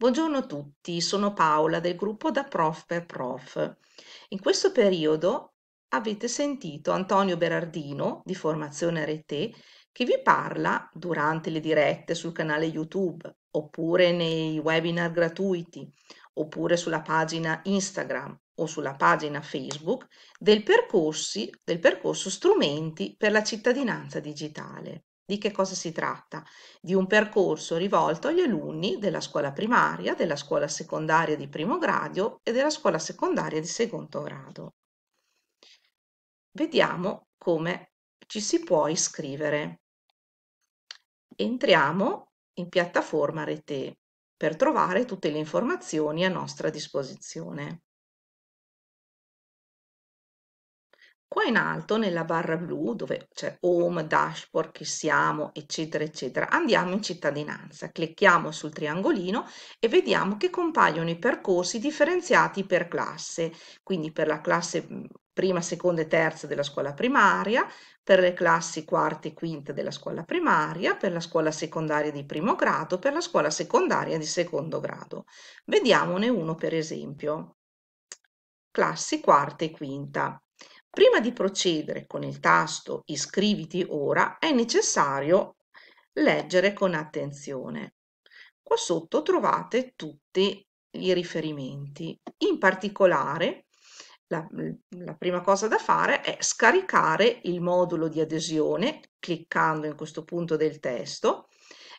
Buongiorno a tutti, sono Paola del gruppo Da Prof per Prof. In questo periodo avete sentito Antonio Berardino di Formazione Rete che vi parla durante le dirette sul canale YouTube oppure nei webinar gratuiti oppure sulla pagina Instagram o sulla pagina Facebook del, percorsi, del percorso Strumenti per la cittadinanza digitale. Di che cosa si tratta? Di un percorso rivolto agli alunni della scuola primaria, della scuola secondaria di primo grado e della scuola secondaria di secondo grado. Vediamo come ci si può iscrivere. Entriamo in piattaforma Rete per trovare tutte le informazioni a nostra disposizione. Qua in alto nella barra blu dove c'è home, dashboard, chi siamo, eccetera, eccetera, andiamo in cittadinanza, clicchiamo sul triangolino e vediamo che compaiono i percorsi differenziati per classe, quindi per la classe mhmm, prima, seconda e terza della scuola primaria, per le classi quarta e quinta della scuola primaria, per la scuola secondaria di primo grado, per la scuola secondaria di secondo grado. Vediamone uno per esempio, classi quarta e quinta. Prima di procedere con il tasto Iscriviti ora è necessario leggere con attenzione. Qua sotto trovate tutti i riferimenti. In particolare, la, la, prima cosa da fare è scaricare il modulo di adesione cliccando in questo punto del testo.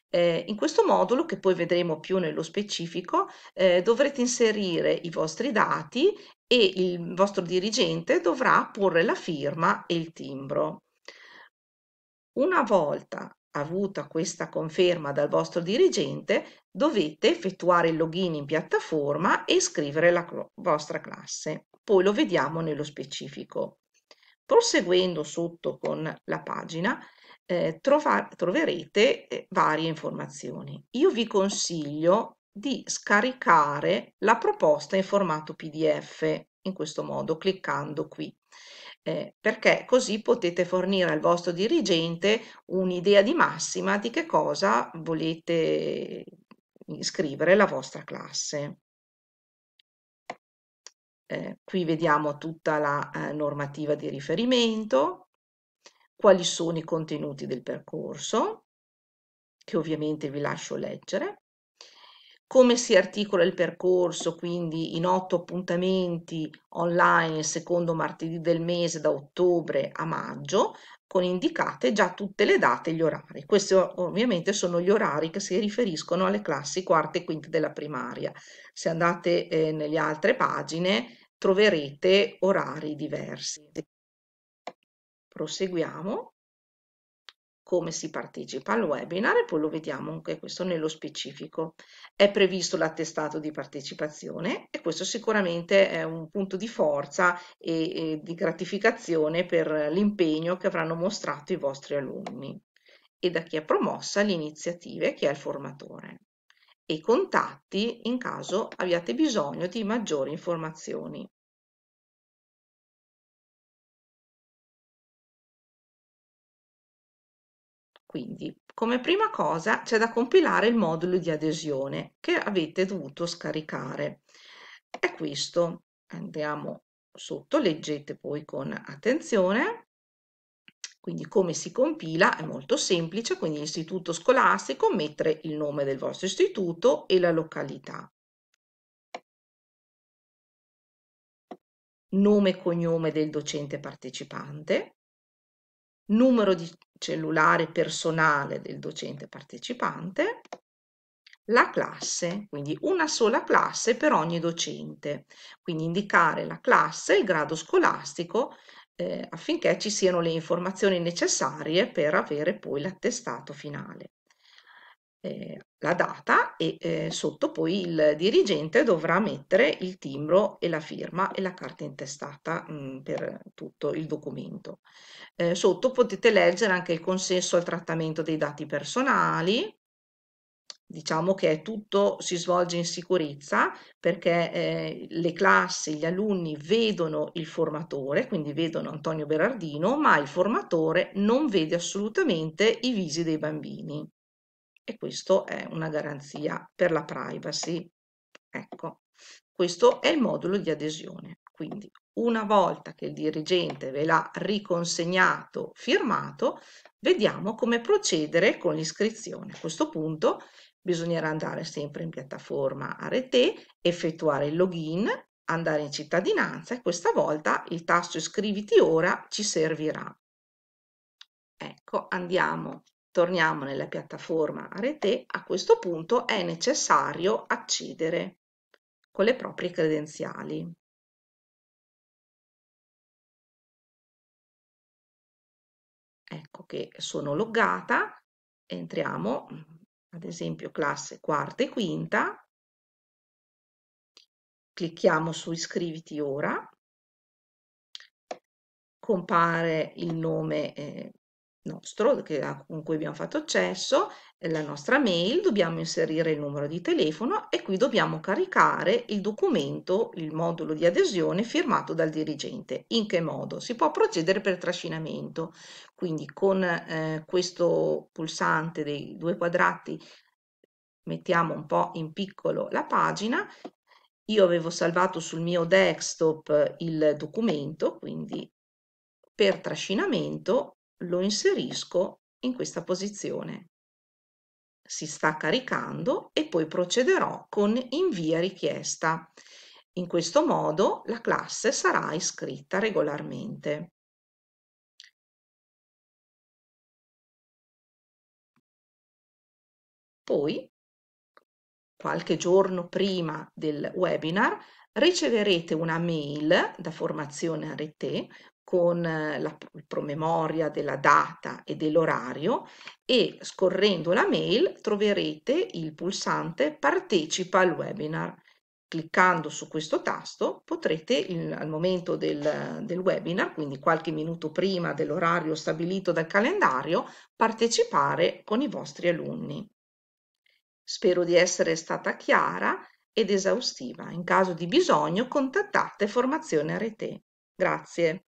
Eh, in questo modulo, che poi vedremo più nello specifico, eh, dovrete inserire i vostri dati e il vostro dirigente dovrà porre la firma e il timbro. Una volta avuta questa conferma dal vostro dirigente, dovete effettuare il login in piattaforma e scrivere la vostra classe. Poi lo vediamo nello specifico. Proseguendo sotto con la pagina, eh, troverete eh, varie informazioni. Io vi consiglio di scaricare la proposta in formato PDF, in questo modo cliccando qui. Eh, perché così potete fornire al vostro dirigente un'idea di massima di che cosa volete iscrivere la vostra classe. Eh, qui vediamo tutta la eh, normativa di riferimento, quali sono i contenuti del percorso, che ovviamente vi lascio leggere, come si articola il percorso, quindi in otto appuntamenti online il secondo martedì del mese da ottobre a maggio, con indicate già tutte le date e gli orari. Questi ovviamente sono gli orari che si riferiscono alle classi quarta e quinta della primaria. Se andate eh, nelle altre pagine troverete orari diversi. Proseguiamo come si partecipa al webinar e poi lo vediamo anche questo nello specifico. È previsto l'attestato di partecipazione e questo sicuramente è un punto di forza e, e di gratificazione per l'impegno che avranno mostrato i vostri alunni e da chi è promossa l'iniziativa iniziative che è il formatore e i contatti in caso abbiate bisogno di maggiori informazioni. Quindi, come prima cosa c'è da compilare il modulo di adesione che avete dovuto scaricare. È questo. Andiamo sotto, leggete poi con attenzione. Quindi come si compila è molto semplice, quindi istituto scolastico, mettere il nome del vostro istituto e la località. Nome e cognome del docente partecipante, numero di cellulare personale del docente partecipante, la classe, quindi una sola classe per ogni docente, quindi indicare la classe, il grado scolastico eh, affinché ci siano le informazioni necessarie per avere poi l'attestato finale eh, la data e eh, sotto poi il dirigente dovrà mettere il timbro e la firma e la carta intestata mh, mm, per tutto il documento. Eh, sotto potete leggere anche il consenso al trattamento dei dati personali, diciamo che tutto si svolge in sicurezza perché eh, le classi, gli alunni vedono il formatore, quindi vedono Antonio Berardino, ma il formatore non vede assolutamente i visi dei bambini e questo è una garanzia per la privacy. Ecco, questo è il modulo di adesione. Quindi una volta che il dirigente ve l'ha riconsegnato, firmato, vediamo come procedere con l'iscrizione. A questo punto bisognerà andare sempre in piattaforma a rete, effettuare il login, andare in cittadinanza e questa volta il tasto iscriviti ora ci servirà. Ecco, andiamo torniamo nella piattaforma Arete, a questo punto è necessario accedere con le proprie credenziali. Ecco che sono loggata, entriamo ad esempio classe quarta e quinta, clicchiamo su iscriviti ora, compare il nome eh, nostro che, con cui abbiamo fatto accesso, eh, la nostra mail, dobbiamo inserire il numero di telefono e qui dobbiamo caricare il documento, il modulo di adesione firmato dal dirigente. In che modo? Si può procedere per trascinamento, quindi con eh, questo pulsante dei due quadrati mettiamo un po' in piccolo la pagina io avevo salvato sul mio desktop il documento, quindi per trascinamento lo inserisco in questa posizione. Si sta caricando e poi procederò con invia richiesta. In questo modo la classe sarà iscritta regolarmente. Poi, qualche giorno prima del webinar, riceverete una mail da formazione a rete con la promemoria della data e dell'orario e scorrendo la mail troverete il pulsante partecipa al webinar. Cliccando su questo tasto potrete il, al momento del, del webinar, quindi qualche minuto prima dell'orario stabilito dal calendario, partecipare con i vostri alunni. Spero di essere stata chiara ed esaustiva. In caso di bisogno contattate Formazione Rete. Grazie.